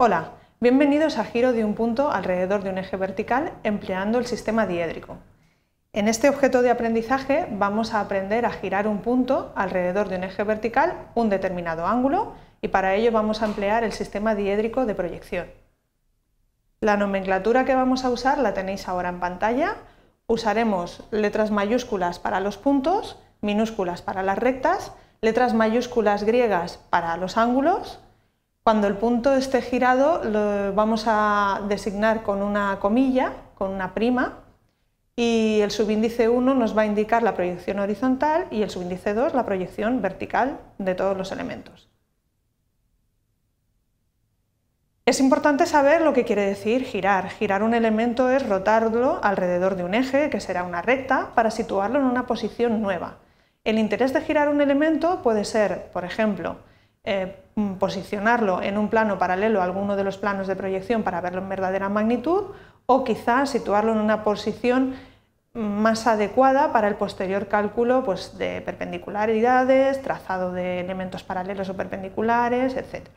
Hola, bienvenidos a Giro de un punto alrededor de un eje vertical empleando el sistema diédrico. En este objeto de aprendizaje vamos a aprender a girar un punto alrededor de un eje vertical un determinado ángulo y para ello vamos a emplear el sistema diédrico de proyección. La nomenclatura que vamos a usar la tenéis ahora en pantalla. Usaremos letras mayúsculas para los puntos, minúsculas para las rectas, letras mayúsculas griegas para los ángulos, cuando el punto esté girado lo vamos a designar con una comilla, con una prima, y el subíndice 1 nos va a indicar la proyección horizontal y el subíndice 2 la proyección vertical de todos los elementos. Es importante saber lo que quiere decir girar. Girar un elemento es rotarlo alrededor de un eje, que será una recta, para situarlo en una posición nueva. El interés de girar un elemento puede ser, por ejemplo, eh, mm, posicionarlo en un plano paralelo a alguno de los planos de proyección para verlo en verdadera magnitud o quizás situarlo en una posición más adecuada para el posterior cálculo pues, de perpendicularidades, trazado de elementos paralelos o perpendiculares, etc.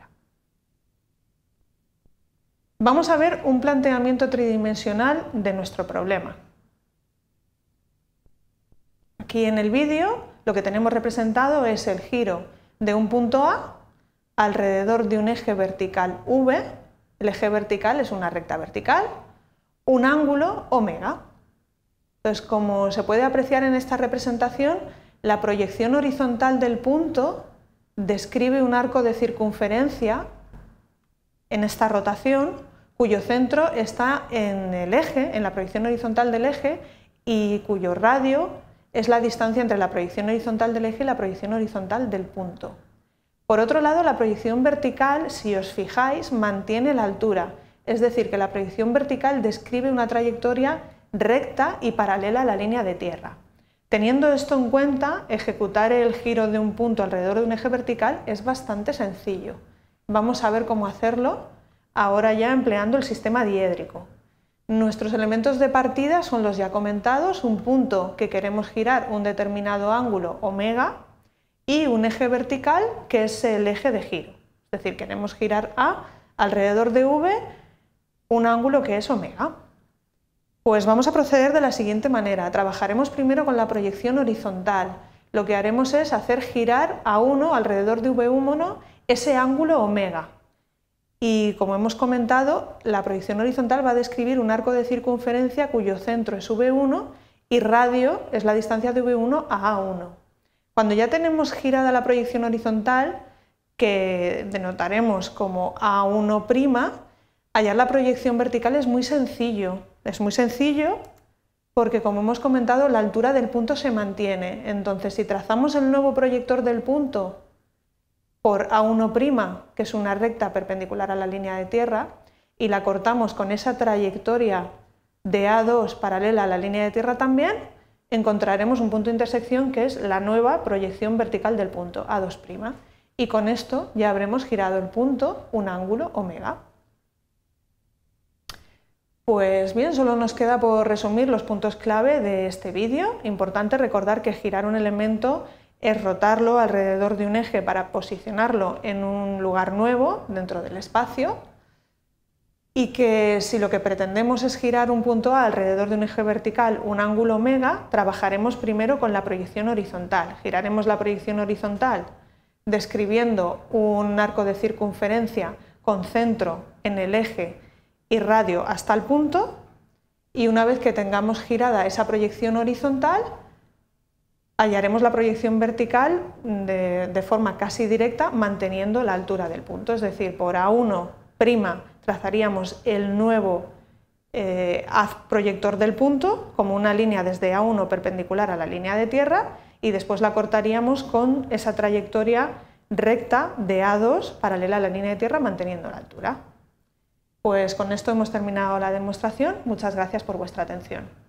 Vamos a ver un planteamiento tridimensional de nuestro problema. Aquí en el vídeo lo que tenemos representado es el giro de un punto A alrededor de un eje vertical V, el eje vertical es una recta vertical, un ángulo omega. Entonces, como se puede apreciar en esta representación, la proyección horizontal del punto describe un arco de circunferencia en esta rotación cuyo centro está en el eje, en la proyección horizontal del eje y cuyo radio es la distancia entre la proyección horizontal del eje y la proyección horizontal del punto. Por otro lado, la proyección vertical, si os fijáis, mantiene la altura, es decir, que la proyección vertical describe una trayectoria recta y paralela a la línea de tierra. Teniendo esto en cuenta, ejecutar el giro de un punto alrededor de un eje vertical es bastante sencillo. Vamos a ver cómo hacerlo ahora ya empleando el sistema diédrico. Nuestros elementos de partida son los ya comentados, un punto que queremos girar un determinado ángulo omega, y un eje vertical que es el eje de giro. Es decir, queremos girar A alrededor de V un ángulo que es omega. Pues vamos a proceder de la siguiente manera. Trabajaremos primero con la proyección horizontal. Lo que haremos es hacer girar a 1 alrededor de V1 ese ángulo omega. Y como hemos comentado, la proyección horizontal va a describir un arco de circunferencia cuyo centro es V1 y radio es la distancia de V1 a A1. Cuando ya tenemos girada la proyección horizontal, que denotaremos como A1', hallar la proyección vertical es muy sencillo. Es muy sencillo porque, como hemos comentado, la altura del punto se mantiene. Entonces, si trazamos el nuevo proyector del punto por A1', que es una recta perpendicular a la línea de tierra, y la cortamos con esa trayectoria de A2 paralela a la línea de tierra también, encontraremos un punto de intersección que es la nueva proyección vertical del punto, A2'. Y con esto ya habremos girado el punto un ángulo omega. Pues bien, solo nos queda por resumir los puntos clave de este vídeo. Importante recordar que girar un elemento es rotarlo alrededor de un eje para posicionarlo en un lugar nuevo dentro del espacio y que si lo que pretendemos es girar un punto A alrededor de un eje vertical, un ángulo omega, trabajaremos primero con la proyección horizontal. Giraremos la proyección horizontal describiendo un arco de circunferencia con centro en el eje y radio hasta el punto y una vez que tengamos girada esa proyección horizontal, hallaremos la proyección vertical de, forma casi directa manteniendo la altura del punto, es decir, por A1' prima trazaríamos el nuevo eh, proyector del punto como una línea desde A1 perpendicular a la línea de tierra y después la cortaríamos con esa trayectoria recta de A2 paralela a la línea de tierra manteniendo la altura. Pues con esto hemos terminado la demostración. Muchas gracias por vuestra atención.